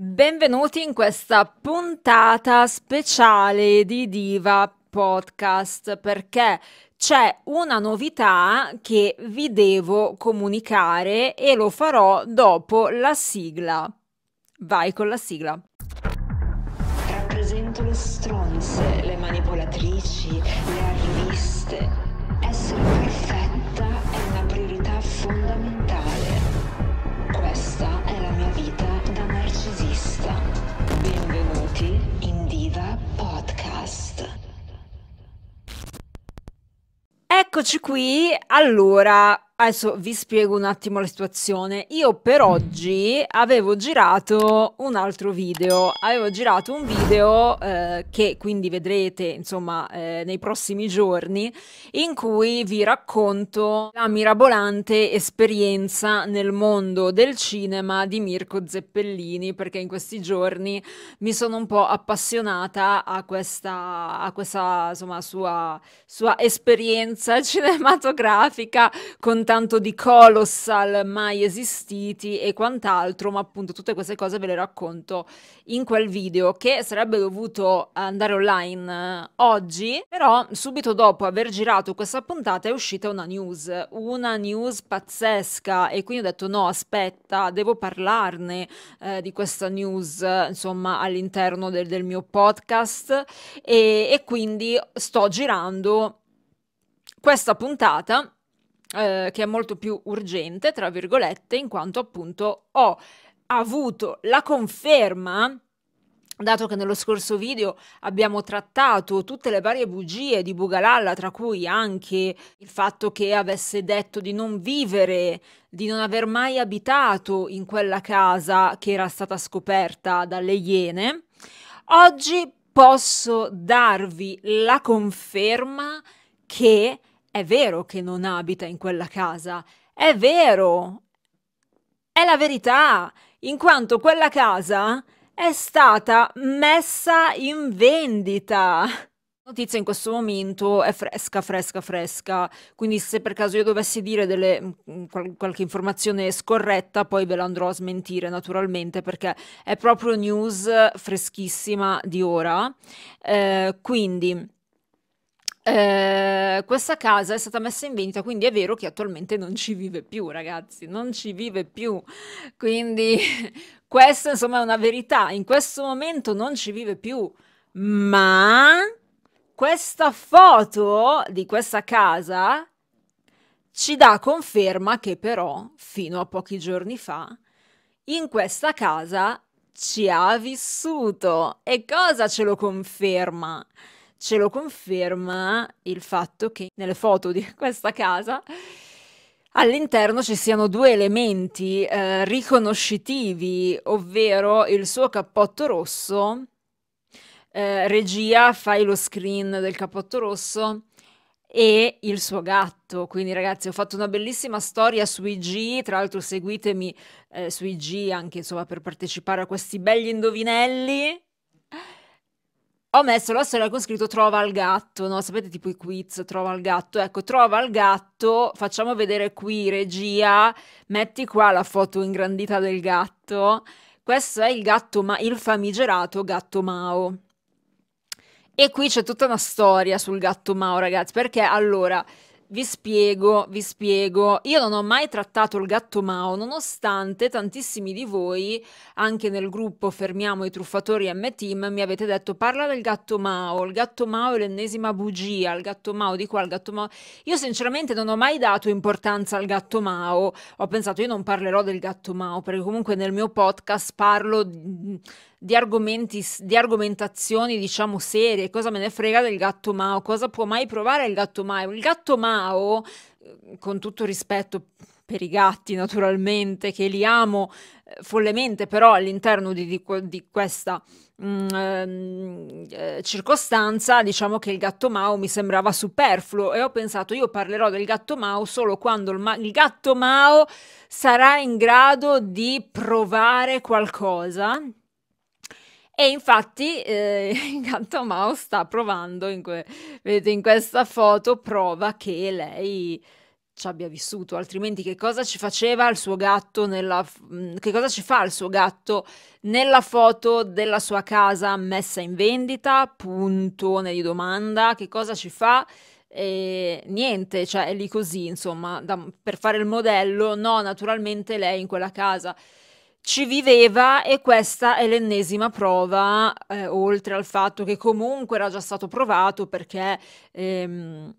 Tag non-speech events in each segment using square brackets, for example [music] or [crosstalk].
Benvenuti in questa puntata speciale di Diva Podcast perché c'è una novità che vi devo comunicare e lo farò dopo la sigla. Vai con la sigla. eccoci qui. Allora, Adesso vi spiego un attimo la situazione. Io per oggi avevo girato un altro video, avevo girato un video eh, che quindi vedrete insomma eh, nei prossimi giorni in cui vi racconto la mirabolante esperienza nel mondo del cinema di Mirko Zeppellini perché in questi giorni mi sono un po' appassionata a questa, a questa insomma, sua, sua esperienza [laughs] cinematografica con intanto di Colossal mai esistiti e quant'altro, ma appunto tutte queste cose ve le racconto in quel video che sarebbe dovuto andare online eh, oggi, però subito dopo aver girato questa puntata è uscita una news, una news pazzesca e quindi ho detto no, aspetta, devo parlarne eh, di questa news, insomma, all'interno del, del mio podcast e, e quindi sto girando questa puntata eh, che è molto più urgente, tra virgolette, in quanto appunto ho avuto la conferma Dato che nello scorso video abbiamo trattato tutte le varie bugie di Bugalalla, tra cui anche il fatto che avesse detto di non vivere, di non aver mai abitato in quella casa che era stata scoperta dalle iene, oggi posso darvi la conferma che è vero che non abita in quella casa, è vero, è la verità, in quanto quella casa è stata messa in vendita. Notizia in questo momento è fresca, fresca, fresca, quindi se per caso io dovessi dire delle, mm, mm, qualche informazione scorretta poi ve la andrò a smentire naturalmente perché è proprio news freschissima di ora. Eh, quindi eh, questa casa è stata messa in vendita, quindi è vero che attualmente non ci vive più, ragazzi, non ci vive più. Quindi [laughs] questa insomma è una verità, in questo momento non ci vive più, ma questa foto di questa casa ci dà conferma che però fino a pochi giorni fa in questa casa ci ha vissuto. E cosa ce lo conferma? ce lo conferma il fatto che nelle foto di questa casa all'interno ci siano due elementi eh, riconoscitivi, ovvero il suo cappotto rosso, eh, regia fai lo screen del cappotto rosso e il suo gatto. Quindi ragazzi ho fatto una bellissima storia su IG, tra l'altro seguitemi eh, su IG anche insomma, per partecipare a questi belli indovinelli ho messo la storia con scritto trova il gatto, no? Sapete tipo i quiz, trova il gatto. Ecco, trova il gatto, facciamo vedere qui regia, metti qua la foto ingrandita del gatto. Questo è il gatto, ma il famigerato gatto Mao. E qui c'è tutta una storia sul gatto Mao, ragazzi, perché allora vi spiego, vi spiego. Io non ho mai trattato il gatto Mao, nonostante tantissimi di voi, anche nel gruppo Fermiamo i truffatori M-Team, mi avete detto parla del gatto Mao, il gatto Mao è l'ennesima bugia, il gatto Mao di qua, il gatto Mao. Io sinceramente non ho mai dato importanza al gatto Mao, ho pensato io non parlerò del gatto Mao, perché comunque nel mio podcast parlo di, argomenti, di argomentazioni, diciamo, serie. Cosa me ne frega del gatto Mao? Cosa può mai provare il gatto Mao? Il gatto Mao, eh, con tutto rispetto per i gatti naturalmente, che li amo eh, follemente, però all'interno di, di, di questa mh, mm, ehm, eh, circostanza diciamo che il gatto Mao mi sembrava superfluo e ho pensato io parlerò del gatto Mao solo quando il, ma il gatto Mao sarà in grado di provare qualcosa e infatti eh, [laughs] Gattamao sta provando, in que- vedete in questa foto, prova che lei ci abbia vissuto, altrimenti che cosa ci faceva il suo gatto nella mm, che cosa ci fa il suo gatto nella foto della sua casa messa in vendita? Puntone di domanda, che cosa ci fa? E niente, cioè è lì così, insomma, da, per fare il modello, no, naturalmente lei in quella casa ci viveva e questa è l'ennesima prova, eh, oltre al fatto che comunque era già stato provato perché ehm,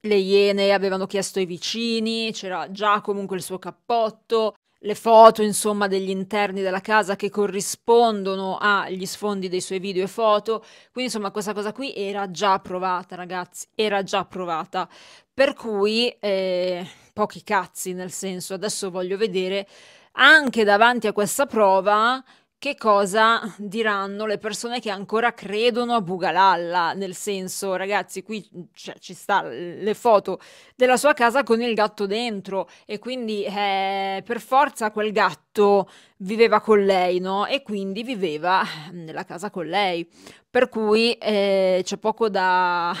le iene avevano chiesto ai vicini, c'era già comunque il suo cappotto, le foto, insomma, degli interni della casa che corrispondono agli sfondi dei suoi video e foto. Quindi, insomma, questa cosa qui era già provata, ragazzi, era già provata. Per cui, eh, pochi cazzi, nel senso, adesso voglio vedere anche davanti a questa prova che cosa diranno le persone che ancora credono a Bugalalla, nel senso, ragazzi, qui cioè, ci sta le foto della sua casa con il gatto dentro e quindi eh, per forza quel gatto viveva con lei, no? E quindi viveva eh, nella casa con lei. Per cui eh, c'è poco da...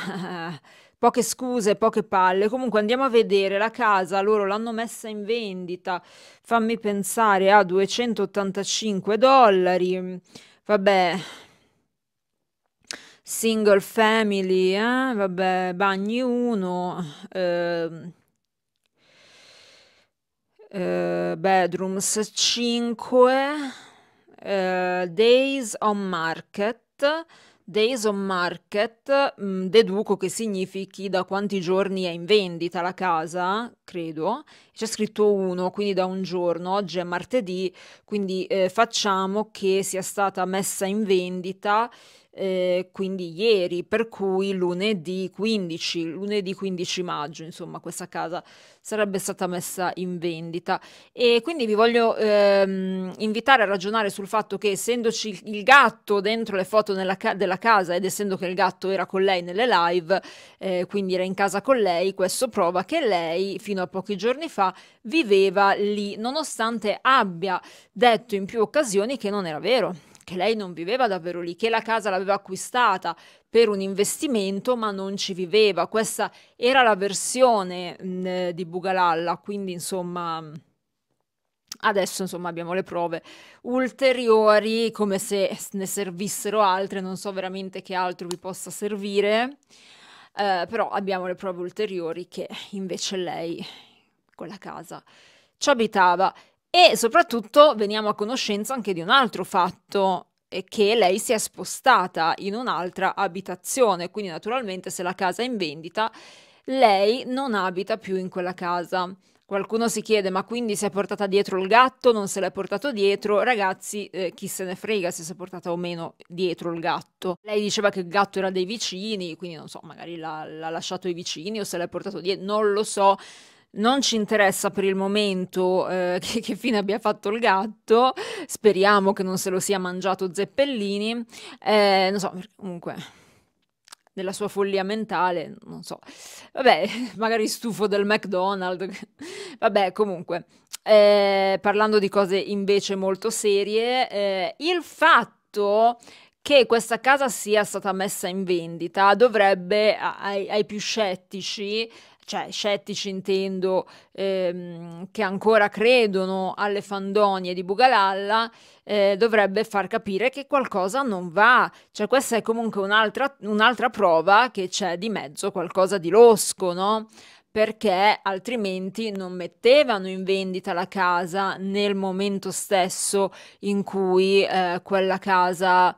[laughs] poche scuse, poche palle. Comunque andiamo a vedere la casa, loro l'hanno messa in vendita, fammi pensare a 285 dollari. Vabbè. Single family, eh? vabbè, bagni uno, ehm, eh, bedrooms 5, eh, days on market, Days on Market, mh, mm, deduco che significhi da quanti giorni è in vendita la casa, credo. C'è scritto uno, quindi da un giorno. Oggi è martedì, quindi eh, facciamo che sia stata messa in vendita eh, quindi ieri, per cui lunedì 15, lunedì 15 maggio, insomma, questa casa sarebbe stata messa in vendita. E quindi vi voglio ehm, invitare a ragionare sul fatto che essendoci il gatto dentro le foto ca- della casa ed essendo che il gatto era con lei nelle live, eh, quindi era in casa con lei, questo prova che lei fino a pochi giorni fa viveva lì, nonostante abbia detto in più occasioni che non era vero che lei non viveva davvero lì, che la casa l'aveva acquistata per un investimento ma non ci viveva. Questa era la versione mh, di Bugalalla, quindi insomma... Adesso insomma abbiamo le prove ulteriori, come se ne servissero altre, non so veramente che altro vi possa servire, eh, però abbiamo le prove ulteriori che invece lei, quella casa, ci abitava. E soprattutto veniamo a conoscenza anche di un altro fatto che lei si è spostata in un'altra abitazione, quindi naturalmente se la casa è in vendita, lei non abita più in quella casa. Qualcuno si chiede, ma quindi si è portata dietro il gatto, non se l'è portato dietro? Ragazzi, eh, chi se ne frega se si è portata o meno dietro il gatto. Lei diceva che il gatto era dei vicini, quindi non so, magari l'ha, l'ha lasciato i vicini o se l'è portato dietro, non lo so non ci interessa per il momento eh, [laughs] che, che, fine abbia fatto il gatto, speriamo che non se lo sia mangiato Zeppellini, eh, non so, comunque nella sua follia mentale, non so, vabbè, [laughs] magari stufo del McDonald's, [laughs] vabbè, comunque, eh, parlando di cose invece molto serie, eh, il fatto che questa casa sia stata messa in vendita dovrebbe ai, ai più scettici cioè scettici intendo, ehm, che ancora credono alle fandonie di Bugalalla, eh, dovrebbe far capire che qualcosa non va. Cioè questa è comunque un'altra, un'altra prova che c'è di mezzo qualcosa di losco, no? perché altrimenti non mettevano in vendita la casa nel momento stesso in cui eh, quella casa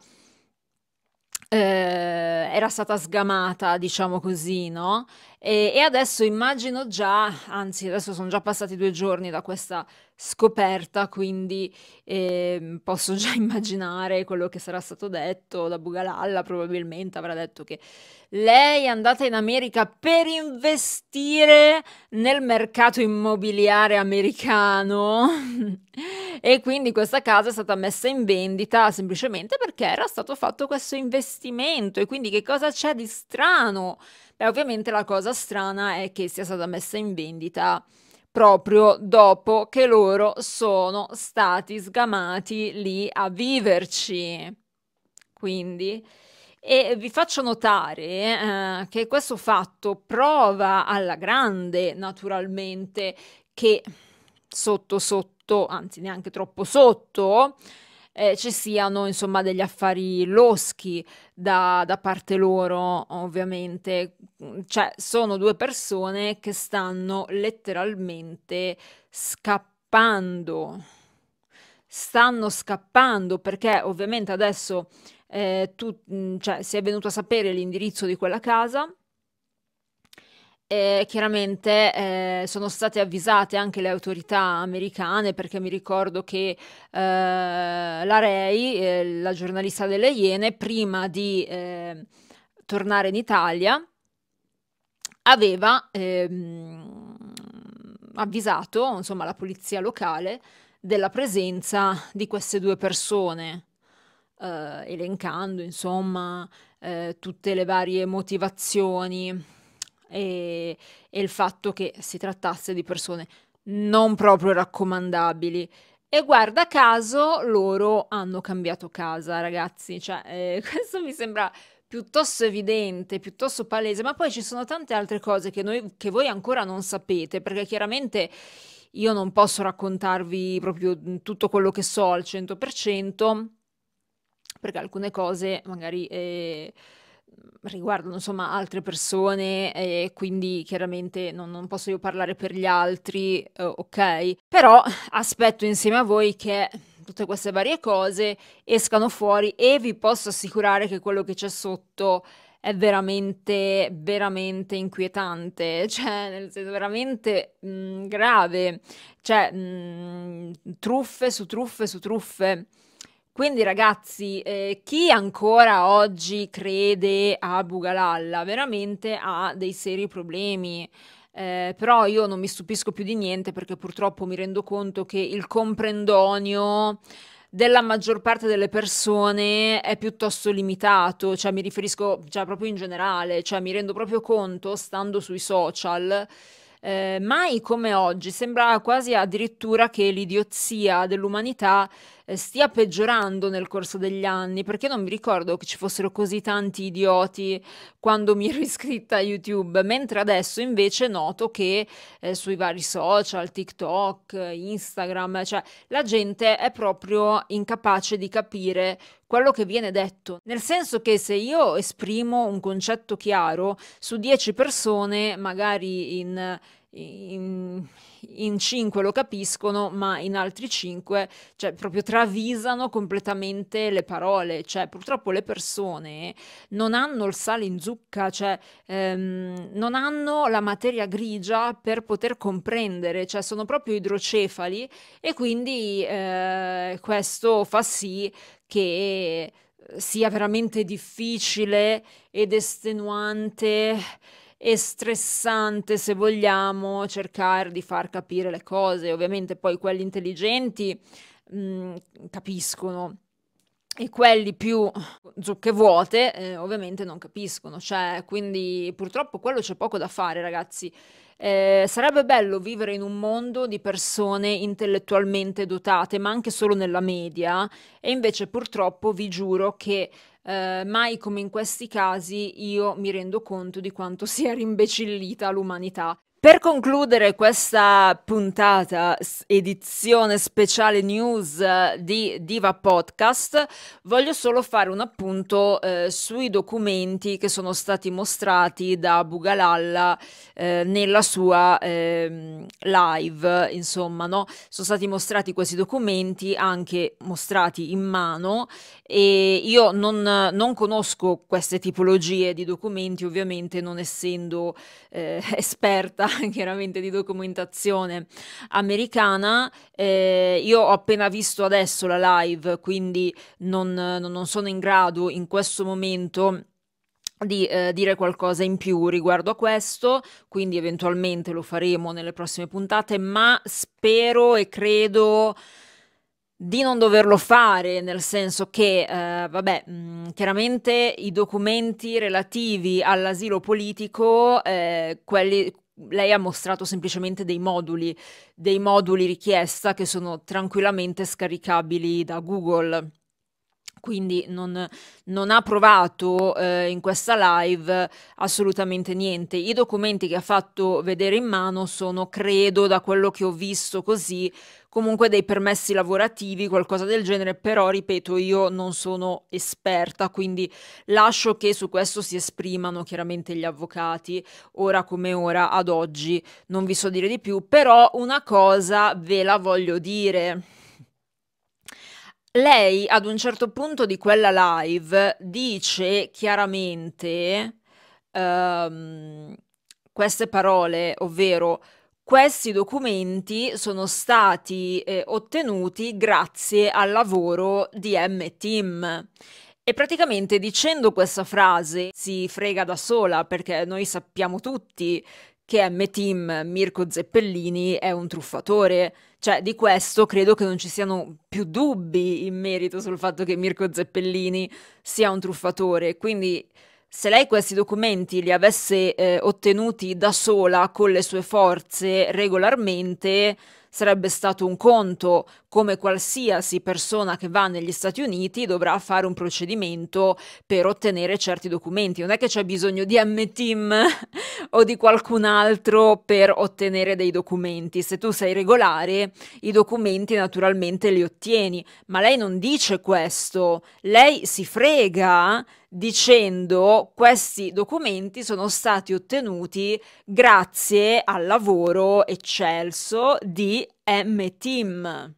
eh, era stata sgamata, diciamo così, no? E, e adesso immagino già, anzi adesso sono già passati due giorni da questa scoperta, quindi eh, posso già [laughs] immaginare quello che sarà stato detto da Bugalalla, probabilmente avrà detto che lei è andata in America per investire nel mercato immobiliare americano [laughs] e quindi questa casa è stata messa in vendita semplicemente perché era stato fatto questo investimento e quindi che cosa c'è di strano? Beh, ovviamente la cosa strana è che sia stata messa in vendita proprio dopo che loro sono stati sgamati lì a viverci. Quindi, e vi faccio notare eh, che questo fatto prova alla grande, naturalmente, che sotto sotto, anzi neanche troppo sotto, eh, ci siano insomma degli affari loschi da, da parte loro, ovviamente. Cioè, sono due persone che stanno letteralmente scappando. Stanno scappando perché ovviamente adesso eh, tu, mm, cioè, si è venuto a sapere l'indirizzo di quella casa e chiaramente eh, sono state avvisate anche le autorità americane perché mi ricordo che eh, la Ray, eh, la giornalista delle Iene, prima di eh, tornare in Italia aveva ehm, avvisato insomma, la polizia locale della presenza di queste due persone, eh, elencando insomma, eh, tutte le varie motivazioni e, e il fatto che si trattasse di persone non proprio raccomandabili. E guarda caso, loro hanno cambiato casa, ragazzi. Cioè, eh, [laughs] questo mi sembra piuttosto evidente, piuttosto palese, ma poi ci sono tante altre cose che, noi, che voi ancora non sapete, perché chiaramente io non posso raccontarvi proprio mm, tutto quello che so al 100%, perché alcune cose magari... Eh, riguardano insomma altre persone e quindi chiaramente non, non posso io parlare per gli altri, eh, ok? Però aspetto insieme a voi che tutte queste varie cose escano fuori e vi posso assicurare che quello che c'è sotto è veramente, veramente inquietante, [laughs] cioè nel senso veramente mh, mm, grave, cioè mh, mm, truffe su truffe su truffe. Quindi ragazzi, eh, chi ancora oggi crede a Bugalalla veramente ha dei seri problemi. Eh, però io non mi stupisco più di niente perché purtroppo mi rendo conto che il comprendonio della maggior parte delle persone è piuttosto limitato, cioè mi riferisco cioè, proprio in generale, cioè mi rendo proprio conto stando sui social. Eh, mai come oggi sembra quasi addirittura che l'idiozia dell'umanità eh, stia peggiorando nel corso degli anni, perché non mi ricordo che ci fossero così tanti idioti quando mi ero [laughs] iscritta a YouTube, mentre adesso invece noto che eh, sui vari social, TikTok, Instagram, cioè la gente è proprio incapace di capire quello che viene detto. Nel senso che se io esprimo un concetto chiaro su 10 persone, magari in in, in cinque lo capiscono, ma in altri cinque cioè, proprio travisano completamente le parole. Cioè, purtroppo le persone non hanno il sale in zucca, cioè, ehm, non hanno la materia grigia per poter comprendere, cioè, sono proprio idrocefali e quindi eh, questo fa sì che sia veramente difficile ed estenuante è stressante, se vogliamo, cercare di far capire le cose. Ovviamente poi quelli intelligenti mh, capiscono e quelli più zucche vuote eh, ovviamente non capiscono, cioè, quindi purtroppo quello c'è poco da fare ragazzi, eh, sarebbe bello vivere in un mondo di persone intellettualmente dotate, ma anche solo nella media, e invece purtroppo vi giuro che eh, mai come in questi casi io mi rendo conto di quanto [laughs] sia rimbecillita l'umanità. Per concludere questa puntata, edizione speciale news eh, di Diva Podcast, voglio solo fare un appunto eh, sui documenti che sono stati mostrati da Bugalalla eh, nella sua eh, live. Insomma, no? sono stati mostrati questi documenti anche mostrati in mano e io non, non conosco queste tipologie di documenti, ovviamente non essendo eh, [laughs] esperta struttura [laughs] chiaramente di documentazione americana. Eh, io ho appena visto adesso la live, quindi non, non sono in grado in questo momento di eh, dire qualcosa in più riguardo a questo, quindi eventualmente lo faremo nelle prossime puntate, ma spero e credo di non doverlo fare, nel senso che, eh, vabbè, mh, mm, chiaramente i documenti relativi all'asilo politico, eh, quelli, lei ha mostrato semplicemente dei moduli, dei moduli richiesta che sono tranquillamente scaricabili da Google quindi non, non ha provato eh, in questa live assolutamente niente. I documenti che ha fatto vedere in mano sono, credo, da quello che ho visto così, comunque dei permessi lavorativi, qualcosa del genere, però ripeto io non sono esperta, quindi lascio che su questo si esprimano chiaramente gli avvocati, ora come ora ad oggi non vi so dire di più, però una cosa ve la voglio dire lei ad un certo punto di quella live dice chiaramente um, queste parole, ovvero questi documenti sono stati eh, ottenuti grazie al lavoro di M. Team. E praticamente dicendo questa frase si frega da sola perché noi sappiamo tutti che è team Mirko Zeppellini è un truffatore. Cioè, di questo credo che non ci siano più dubbi in merito sul fatto che Mirko Zeppellini sia un truffatore. Quindi, se lei questi documenti li avesse eh, ottenuti da sola con le sue forze regolarmente, sarebbe stato un conto come qualsiasi persona che va negli Stati Uniti dovrà fare un procedimento per ottenere certi documenti. Non è che c'è bisogno di M-Team [laughs] o di qualcun altro per ottenere dei documenti. Se tu sei regolare, i documenti naturalmente li ottieni. Ma lei non dice questo, lei si frega dicendo questi documenti sono stati ottenuti grazie al lavoro eccelso di M-Team.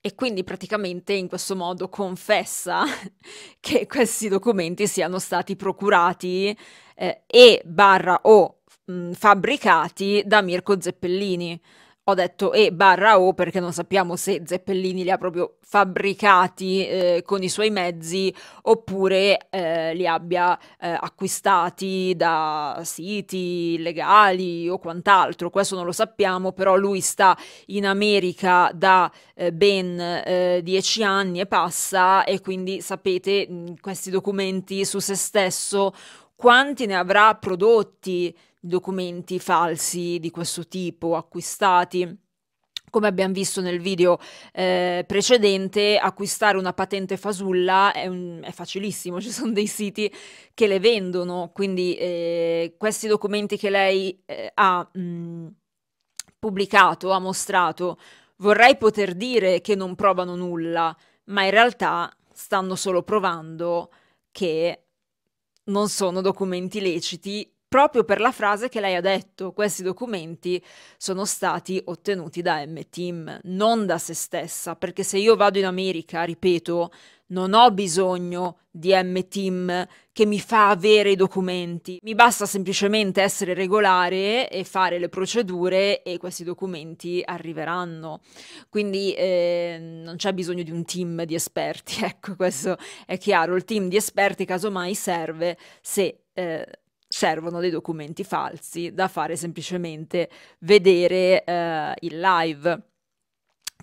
E quindi praticamente in questo modo confessa [laughs] che questi documenti siano stati procurati eh, e barra o mh, fabbricati da Mirko Zeppellini ho detto E eh, barra O perché non sappiamo se Zeppellini li ha proprio fabbricati eh, con i suoi mezzi oppure eh, li abbia eh, acquistati da siti legali o quant'altro, questo non lo sappiamo, però lui sta in America da eh, ben eh, dieci anni e passa e quindi sapete mh, questi documenti su se stesso quanti ne avrà prodotti documenti falsi di questo tipo acquistati. Come abbiamo visto nel video eh, precedente, acquistare una patente fasulla è, un, è, facilissimo, [laughs] ci sono dei siti che le vendono, quindi eh, questi documenti che lei eh, ha mh, pubblicato, ha mostrato, vorrei poter dire che non provano nulla, ma in realtà stanno solo provando che non sono documenti leciti proprio per la frase che lei ha detto, questi documenti sono stati ottenuti da M-Team, non da se stessa, perché se io vado in America, ripeto, non ho bisogno di M-Team che mi fa avere i documenti, mi basta semplicemente essere regolare e fare le procedure e questi documenti arriveranno. Quindi eh, non c'è bisogno di un team di esperti, [laughs] ecco questo è chiaro, il team di esperti casomai serve se... Eh, servono dei documenti falsi da fare semplicemente vedere eh, il live.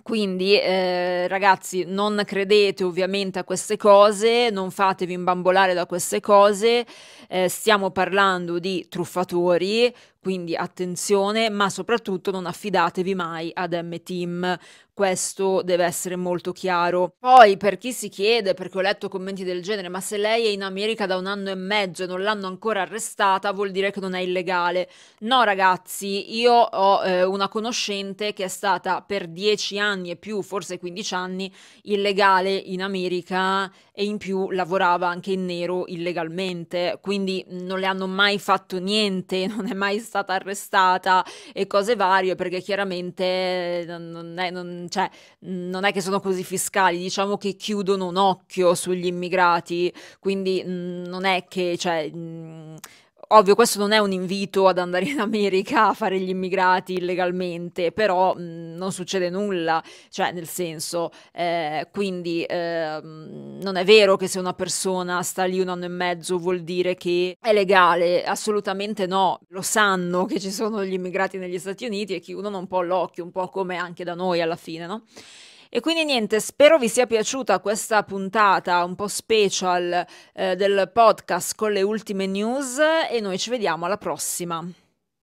Quindi eh, ragazzi non credete ovviamente a queste cose, non fatevi imbambolare da queste cose, eh, stiamo parlando di truffatori, quindi attenzione, ma soprattutto non affidatevi mai ad M-Team. Questo deve essere molto chiaro. Poi, per chi si chiede, perché ho letto commenti del genere, ma se lei è in America da un anno e mezzo e non l'hanno ancora arrestata, vuol dire che non è illegale. No, ragazzi, io ho eh, una conoscente che è stata per 10 anni e più, forse 15 anni, illegale in America e in più lavorava anche in nero illegalmente, quindi non le hanno mai fatto niente, [laughs] non è mai stata arrestata e cose varie perché chiaramente eh, non è, non, cioè, non è che sono così fiscali, diciamo che chiudono un occhio sugli immigrati, quindi mm, non è che... Cioè, mm, Ovvio, questo non è un invito ad andare in America a fare gli immigrati illegalmente, però mh, mm, non succede nulla, cioè nel senso, eh, quindi eh, non è vero che se una persona sta lì un anno e mezzo vuol dire che è legale, assolutamente no, lo sanno che ci sono gli immigrati negli Stati Uniti e che uno non un po' l'occhio, un po' come anche da noi alla fine, no? E quindi niente, spero vi sia piaciuta questa puntata un po' special eh, del podcast con le ultime news e noi ci vediamo alla prossima.